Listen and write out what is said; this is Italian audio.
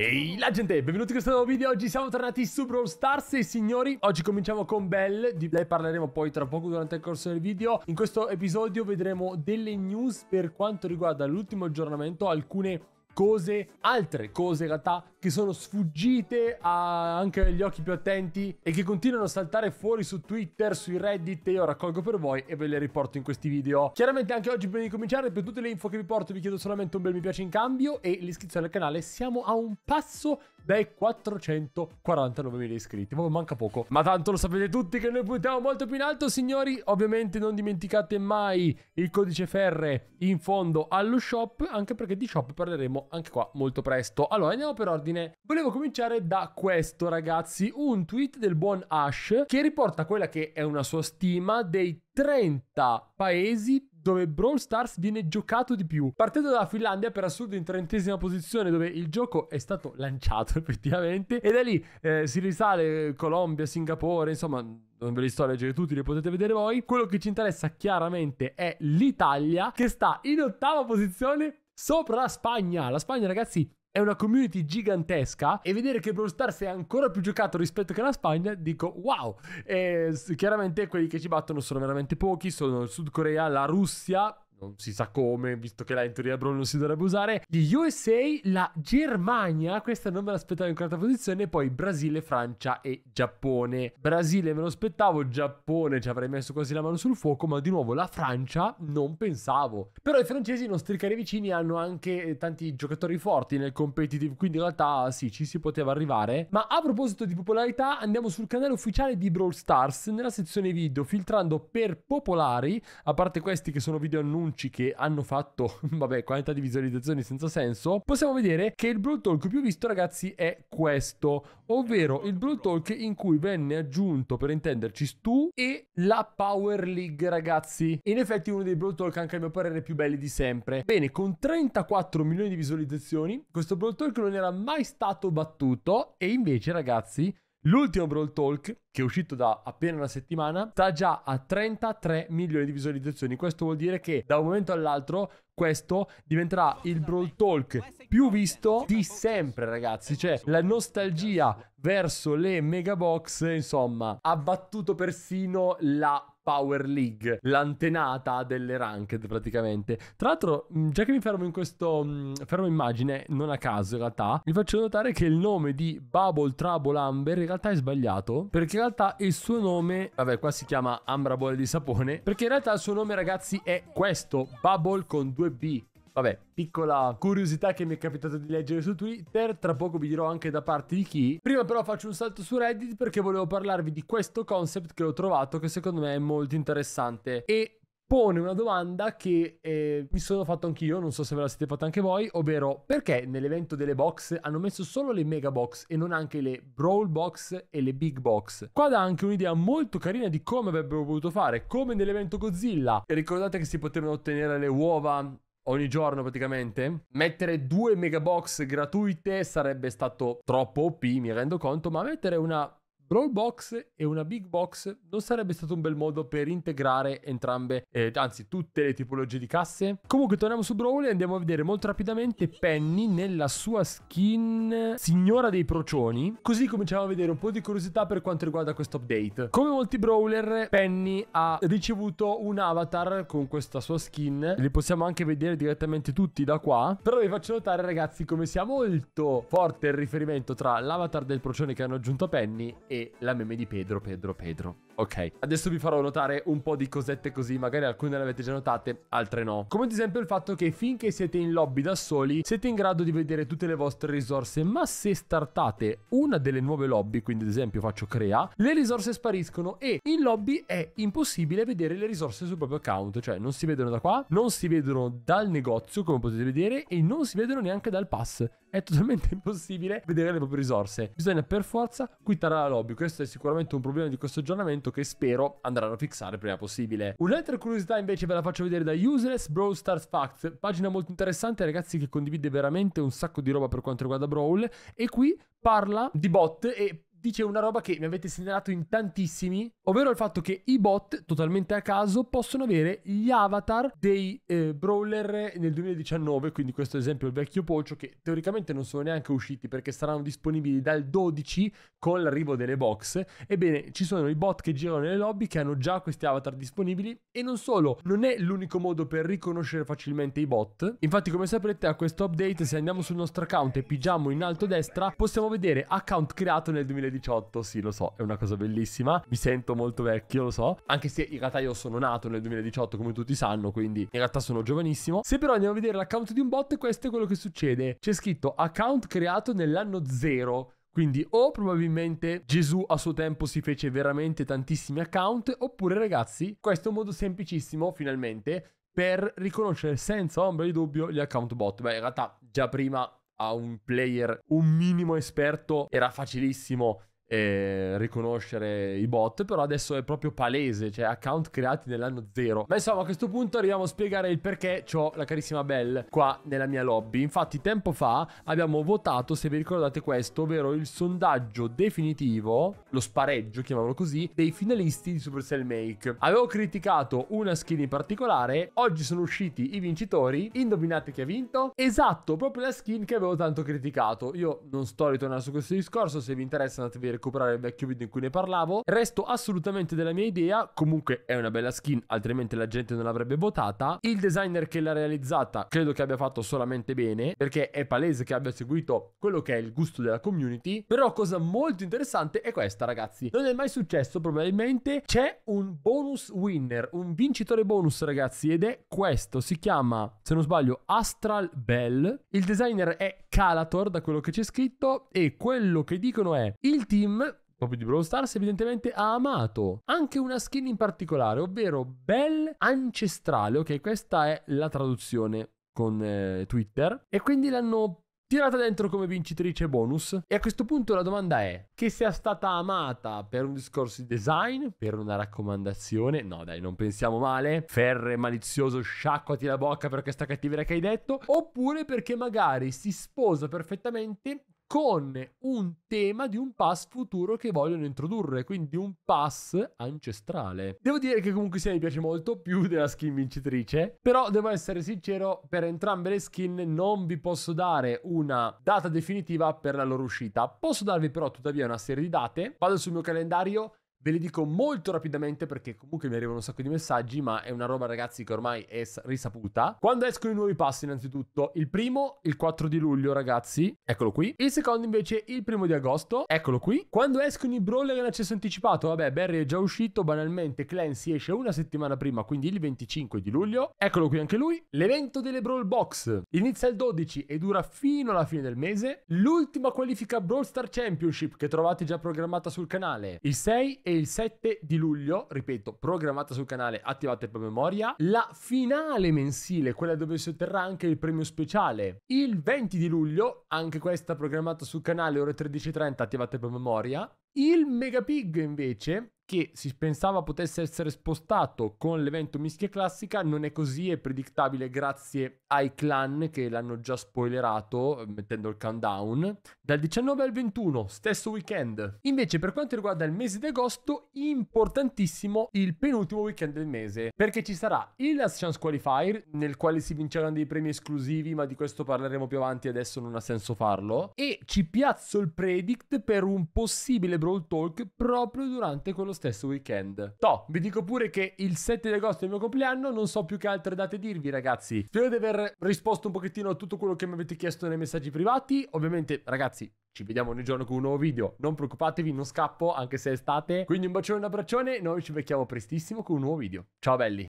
Ehi la gente, benvenuti in questo nuovo video, oggi siamo tornati su Brawl Stars e signori Oggi cominciamo con Belle, di lei parleremo poi tra poco durante il corso del video In questo episodio vedremo delle news per quanto riguarda l'ultimo aggiornamento Alcune cose, altre cose in realtà, che sono sfuggite anche agli occhi più attenti e che continuano a saltare fuori su Twitter, sui Reddit. e Io raccolgo per voi e ve le riporto in questi video. Chiaramente anche oggi prima di cominciare, per tutte le info che vi porto, vi chiedo solamente un bel mi piace in cambio e l'iscrizione al canale. Siamo a un passo dai 449.000 iscritti. Proprio manca poco. Ma tanto lo sapete tutti che noi puntiamo molto più in alto, signori. Ovviamente non dimenticate mai il codice ferre in fondo allo shop, anche perché di shop parleremo anche qua molto presto. Allora, andiamo per ordine. Volevo cominciare da questo, ragazzi. Un tweet del buon Ash che riporta quella che è una sua stima dei 30 paesi dove Brawl Stars viene giocato di più. Partendo dalla Finlandia, per assurdo, in trentesima posizione, dove il gioco è stato lanciato effettivamente, e da lì eh, si risale Colombia, Singapore, insomma, non ve li sto a leggere tutti, li potete vedere voi. Quello che ci interessa chiaramente è l'Italia, che sta in ottava posizione sopra la Spagna. La Spagna, ragazzi, è una community gigantesca e vedere che Brawl Stars è ancora più giocato rispetto che la Spagna, dico wow! E chiaramente quelli che ci battono sono veramente pochi, sono il Sud Corea, la Russia, non si sa come, visto che là in teoria Brawl non si dovrebbe usare. Gli USA, la Germania, questa non me l'aspettavo in quarta posizione, poi Brasile, Francia e Giappone. Brasile me lo aspettavo, Giappone ci avrei messo quasi la mano sul fuoco, ma di nuovo la Francia non pensavo. Però i francesi, i nostri cari vicini, hanno anche eh, tanti giocatori forti nel competitive, quindi in realtà sì, ci si poteva arrivare. Ma a proposito di popolarità, andiamo sul canale ufficiale di Brawl Stars, nella sezione video, filtrando per popolari, a parte questi che sono video annunci annunci che hanno fatto, vabbè, quantità di visualizzazioni senza senso, possiamo vedere che il Brawl Talk più visto, ragazzi, è questo, ovvero il Brawl Talk in cui venne aggiunto, per intenderci, Stu e la Power League, ragazzi. In effetti uno dei Brawl Talk, anche a mio parere, più belli di sempre. Bene, con 34 milioni di visualizzazioni, questo Brawl Talk non era mai stato battuto e invece, ragazzi... L'ultimo Brawl Talk, che è uscito da appena una settimana, sta già a 33 milioni di visualizzazioni. Questo vuol dire che da un momento all'altro questo diventerà il Brawl Talk più visto di sempre, ragazzi. Cioè, la nostalgia verso le Megabox, insomma, ha battuto persino la Power League, l'antenata delle ranked praticamente. Tra l'altro, mm, già che mi fermo in questo mm, fermo immagine, non a caso in realtà, vi faccio notare che il nome di Bubble Trouble Amber in realtà è sbagliato, perché in realtà il suo nome, vabbè, qua si chiama Ambra Ambrabole di Sapone, perché in realtà il suo nome ragazzi è questo, Bubble con due b Vabbè, piccola curiosità che mi è capitato di leggere su Twitter, tra poco vi dirò anche da parte di chi. Prima però faccio un salto su Reddit perché volevo parlarvi di questo concept che ho trovato che secondo me è molto interessante e pone una domanda che eh, mi sono fatto anch'io, non so se ve la siete fatta anche voi, ovvero perché nell'evento delle box hanno messo solo le mega box e non anche le brawl box e le big box. Qua dà anche un'idea molto carina di come avrebbero voluto fare, come nell'evento Godzilla. E ricordate che si potevano ottenere le uova ogni giorno praticamente. Mettere due megabox gratuite sarebbe stato troppo OP, mi rendo conto, ma mettere una Brawl Box e una Big Box non sarebbe stato un bel modo per integrare entrambe, eh, anzi tutte le tipologie di casse? Comunque torniamo su Brawl e andiamo a vedere molto rapidamente Penny nella sua skin Signora dei Procioni, così cominciamo a vedere un po' di curiosità per quanto riguarda questo update. Come molti Brawler, Penny ha ricevuto un avatar con questa sua skin, li possiamo anche vedere direttamente tutti da qua, però vi faccio notare ragazzi come sia molto forte il riferimento tra l'avatar del Procione che hanno aggiunto Penny e e la meme di Pedro, Pedro, Pedro. Ok, adesso vi farò notare un po' di cosette così, magari alcune le avete già notate, altre no. Come ad esempio il fatto che finché siete in lobby da soli, siete in grado di vedere tutte le vostre risorse, ma se startate una delle nuove lobby, quindi ad esempio faccio crea, le risorse spariscono e in lobby è impossibile vedere le risorse sul proprio account, cioè non si vedono da qua, non si vedono dal negozio come potete vedere e non si vedono neanche dal pass. È totalmente impossibile vedere le proprie risorse. Bisogna per forza quittare la lobby. Questo è sicuramente un problema di questo aggiornamento progetto che spero andranno a fixare prima possibile. Un'altra curiosità invece ve la faccio vedere da Useless Brawl Stars Facts, pagina molto interessante ragazzi che condivide veramente un sacco di roba per quanto riguarda Brawl e qui parla di bot e dice una roba che mi avete segnalato in tantissimi, ovvero il fatto che i bot, totalmente a caso, possono avere gli avatar dei eh, brawler nel 2019, quindi questo esempio è il vecchio Pocio, che teoricamente non sono neanche usciti perché saranno disponibili dal 12 con l'arrivo delle box. Ebbene, ci sono i bot che girano nelle lobby che hanno già questi avatar disponibili e non solo, non è l'unico modo per riconoscere facilmente i bot. Infatti, come saprete, a questo update, se andiamo sul nostro account e pigiamo in alto a destra, possiamo vedere account creato nel 2019 2018, sì lo so, è una cosa bellissima, mi sento molto vecchio, lo so, anche se in realtà io sono nato nel 2018 come tutti sanno, quindi in realtà sono giovanissimo. Se però andiamo a vedere l'account di un bot, questo è quello che succede. C'è scritto account creato nell'anno zero. Quindi o probabilmente Gesù a suo tempo si fece veramente tantissimi account, oppure ragazzi, questo è un modo semplicissimo finalmente per riconoscere senza ombra di dubbio gli account bot. Beh, in realtà già prima a un player un minimo esperto era facilissimo eh, riconoscere i bot, però adesso è proprio palese, cioè account creati nell'anno zero. Ma insomma, a questo punto arriviamo a spiegare il perché ho la carissima Belle qua nella mia lobby. Infatti, tempo fa abbiamo votato, se vi ricordate questo, ovvero il sondaggio definitivo, lo spareggio, chiamiamolo così, dei finalisti di Supercell Make. Avevo criticato una skin in particolare, oggi sono usciti i vincitori, indovinate chi ha vinto? Esatto, proprio la skin che avevo tanto criticato. Io non sto ritornando su questo discorso, se vi interessa andate a recuperare il vecchio video in cui ne parlavo. Resto assolutamente della mia idea, comunque è una bella skin, altrimenti la gente non l'avrebbe votata. Il designer che l'ha realizzata credo che abbia fatto solamente bene, perché è palese che abbia seguito quello che è il gusto della community. Però cosa molto interessante è questa, ragazzi. Non è mai successo probabilmente, c'è un bonus winner, un vincitore bonus, ragazzi, ed è questo. Si chiama, se non sbaglio, Astral Bell. Il designer è Calator, da quello che c'è scritto, e quello che dicono è il team Steam proprio di Brawl Stars, evidentemente ha amato anche una skin in particolare, ovvero Bell Ancestrale. Ok, questa è la traduzione con eh, Twitter. E quindi l'hanno tirata dentro come vincitrice bonus. E a questo punto la domanda è: che sia stata amata per un discorso di design, per una raccomandazione? No, dai, non pensiamo male. Ferre, malizioso, sciacquati la bocca per questa cattiveria che hai detto. Oppure perché magari si sposa perfettamente con un tema di un pass futuro che vogliono introdurre, quindi un pass ancestrale. Devo dire che comunque sia mi piace molto più della skin vincitrice, però devo essere sincero, per entrambe le skin non vi posso dare una data definitiva per la loro uscita. Posso darvi però tuttavia una serie di date, vado sul mio calendario, Ve le dico molto rapidamente perché comunque mi arrivano un sacco di messaggi, ma è una roba ragazzi che ormai è risaputa. Quando escono i nuovi passi innanzitutto? Il primo il 4 di luglio ragazzi, eccolo qui. Il secondo invece il primo di agosto, eccolo qui. Quando escono i brawler in accesso anticipato? Vabbè, Barry è già uscito, banalmente Clancy esce una settimana prima, quindi il 25 di luglio. Eccolo qui anche lui. L'evento delle brawl box inizia il 12 e dura fino alla fine del mese. L'ultima qualifica Brawl Star Championship che trovate già programmata sul canale, il 6 e il 7 di luglio, ripeto, programmata sul canale Attivate per Memoria, la finale mensile, quella dove si otterrà anche il premio speciale. Il 20 di luglio, anche questa programmata sul canale ore 13.30 Attivate per Memoria, il Megapig invece, che si pensava potesse essere spostato con l'evento mischia classica, non è così, è predictabile grazie ai clan che l'hanno già spoilerato mettendo il countdown. Dal 19 al 21, stesso weekend. Invece per quanto riguarda il mese di agosto, importantissimo il penultimo weekend del mese, perché ci sarà il Last Chance Qualifier, nel quale si vinceranno dei premi esclusivi, ma di questo parleremo più avanti, adesso non ha senso farlo, e ci piazzo il predict per un possibile Brawl Talk proprio durante quello stesso weekend. Toh, vi dico pure che il 7 di agosto è il mio compleanno, non so più che altre date dirvi ragazzi. Spero di aver risposto un pochettino a tutto quello che mi avete chiesto nei messaggi privati. Ovviamente ragazzi, ci vediamo ogni giorno con un nuovo video. Non preoccupatevi, non scappo anche se è estate. Quindi un bacione e un abbraccione, noi ci becchiamo prestissimo con un nuovo video. Ciao belli!